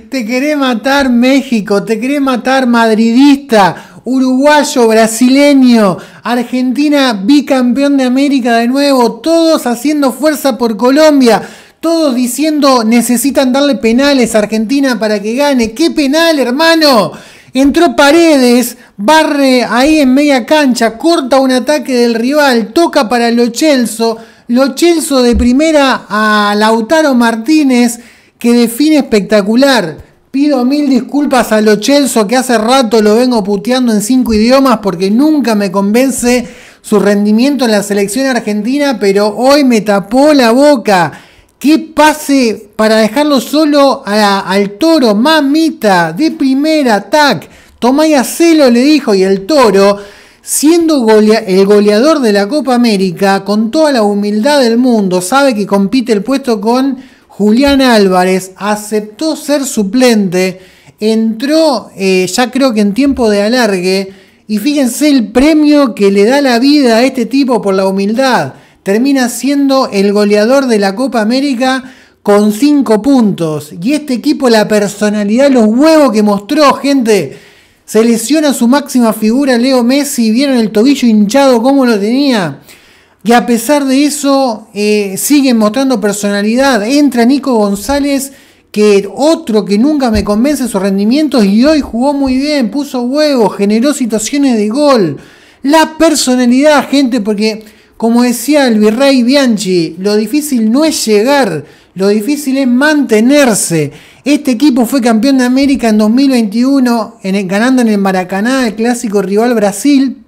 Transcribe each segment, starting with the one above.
Te querés matar México, te querés matar madridista, uruguayo, brasileño, Argentina bicampeón de América de nuevo, todos haciendo fuerza por Colombia. Todos diciendo necesitan darle penales a Argentina para que gane. ¿Qué penal, hermano? Entró Paredes, barre ahí en media cancha, corta un ataque del rival, toca para Lochelso. Lochelso de primera a Lautaro Martínez que define espectacular. Pido mil disculpas a Lo que hace rato lo vengo puteando en cinco idiomas porque nunca me convence su rendimiento en la selección argentina, pero hoy me tapó la boca. que pase para dejarlo solo al toro? Mamita, de primera, ataque. Tomaya Celo le dijo y el toro, siendo el goleador de la Copa América, con toda la humildad del mundo, sabe que compite el puesto con Julián Álvarez aceptó ser suplente, entró eh, ya creo que en tiempo de alargue, y fíjense el premio que le da la vida a este tipo por la humildad. Termina siendo el goleador de la Copa América con 5 puntos. Y este equipo, la personalidad, los huevos que mostró, gente. Se lesiona su máxima figura, Leo Messi. ¿Vieron el tobillo hinchado cómo lo tenía? Y a pesar de eso, eh, sigue siguen mostrando personalidad. Entra Nico González, que otro que nunca me convence sus rendimientos y hoy jugó muy bien, puso huevos, generó situaciones de gol. La personalidad, gente, porque como decía el virrey Bianchi, lo difícil no es llegar, lo difícil es mantenerse. Este equipo fue campeón de América en 2021, en ganando en el Maracaná el clásico rival Brasil,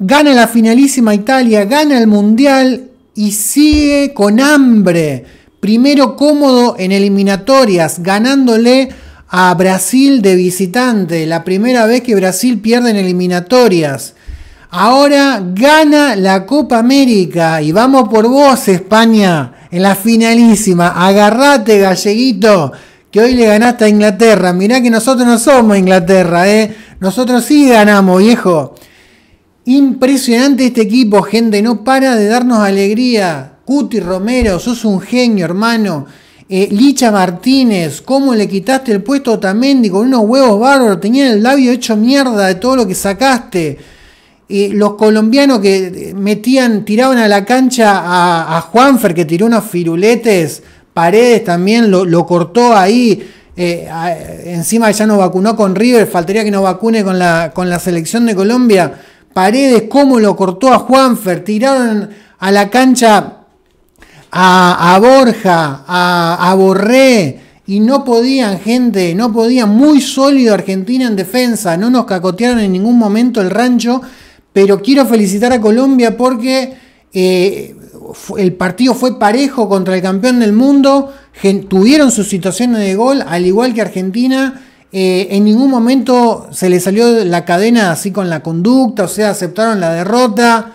gana la finalísima Italia, gana el Mundial y sigue con hambre. Primero cómodo en eliminatorias, ganándole a Brasil de visitante, la primera vez que Brasil pierde en eliminatorias. Ahora gana la Copa América y vamos por vos España en la finalísima. Agarrate galleguito que hoy le ganaste a Inglaterra. Mirá que nosotros no somos Inglaterra, ¿eh? Nosotros sí ganamos, viejo. Impresionante este equipo, gente. No para de darnos alegría. Cuti Romero, sos un genio, hermano. Eh, Licha Martínez, ¿cómo le quitaste el puesto a Otamendi con unos huevos bárbaros? Tenía el labio hecho mierda de todo lo que sacaste. Eh, los colombianos que metían, tiraban a la cancha a, Juanfer, que tiró unos firuletes. Paredes también lo, cortó ahí. Eh, encima ya nos vacunó con River, faltaría que nos vacune con la, con la selección de Colombia. Paredes, cómo lo cortó a Juanfer, tiraron a la cancha a, Borja, a, Borré, y no podían, gente, no podían. Muy sólido Argentina en defensa, no nos cacotearon en ningún momento el rancho, pero quiero felicitar a Colombia porque eh, el partido fue parejo contra el campeón del mundo, tuvieron sus situaciones de gol, al igual que Argentina eh, en ningún momento se le salió la cadena así con la conducta, o sea, aceptaron la derrota.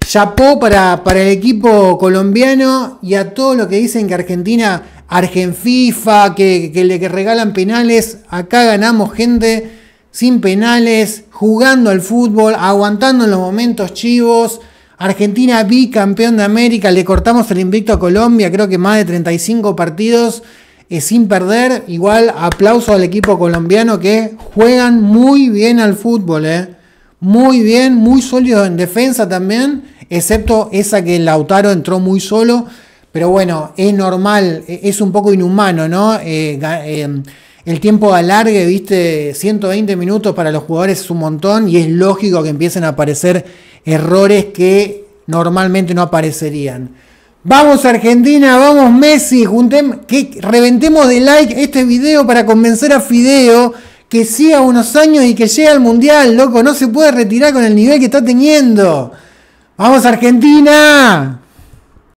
Chapó para, el equipo colombiano y a todo lo que dicen que Argentina, Argen FIFA, que, le regalan penales, acá ganamos gente sin penales, jugando al fútbol, aguantando en los momentos chivos. Argentina bicampeón de América, le cortamos el invicto a Colombia, creo que más de 35 partidos sin perder. Igual aplauso al equipo colombiano que juegan muy bien al fútbol. Eh. Muy bien, muy sólido en defensa también. Excepto esa que Lautaro entró muy solo. Pero bueno, es normal, e, es un poco inhumano, ¿no? Eh, em, el tiempo alargue, viste, 120 minutos para los jugadores es un montón y es lógico que empiecen a aparecer errores que normalmente no aparecerían. Vamos Argentina, vamos Messi, juntem, que reventemos de like este video para convencer a Fideo que siga unos años y que llegue al Mundial, loco, no se puede retirar con el nivel que está teniendo. Vamos Argentina.